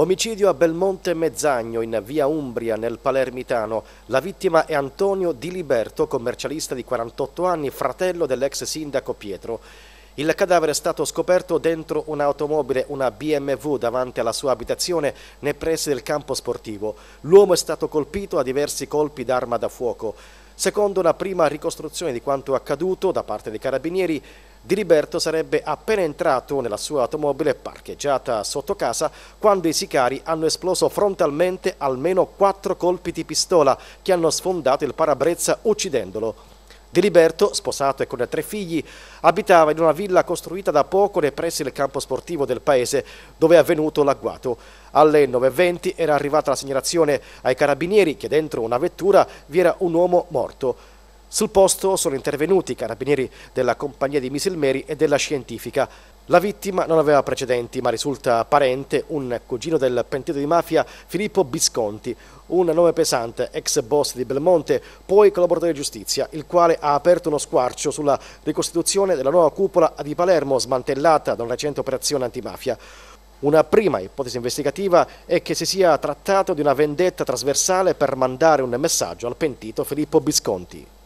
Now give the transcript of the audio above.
Omicidio a Belmonte Mezzagno in via Umbria nel Palermitano. La vittima è Antonio Di Liberto, commercialista di 48 anni, fratello dell'ex sindaco Pietro. Il cadavere è stato scoperto dentro un'automobile, una BMW, davanti alla sua abitazione nei pressi del campo sportivo. L'uomo è stato colpito a diversi colpi d'arma da fuoco. Secondo una prima ricostruzione di quanto accaduto da parte dei carabinieri, Diliberto sarebbe appena entrato nella sua automobile parcheggiata sotto casa quando i sicari hanno esploso frontalmente almeno quattro colpi di pistola che hanno sfondato il parabrezza uccidendolo. Diliberto, sposato e con tre figli, abitava in una villa costruita da poco nei pressi del campo sportivo del paese dove è avvenuto l'agguato. Alle 9.20 era arrivata la segnalazione ai carabinieri che dentro una vettura vi era un uomo morto. Sul posto sono intervenuti i carabinieri della compagnia di Misilmeri e della scientifica. La vittima non aveva precedenti, ma risulta parente un cugino del pentito di mafia Filippo Bisconti, un nome pesante, ex boss di Belmonte, poi collaboratore di giustizia, il quale ha aperto uno squarcio sulla ricostituzione della nuova cupola di Palermo smantellata da una recente operazione antimafia. Una prima ipotesi investigativa è che si sia trattato di una vendetta trasversale per mandare un messaggio al pentito Filippo Bisconti.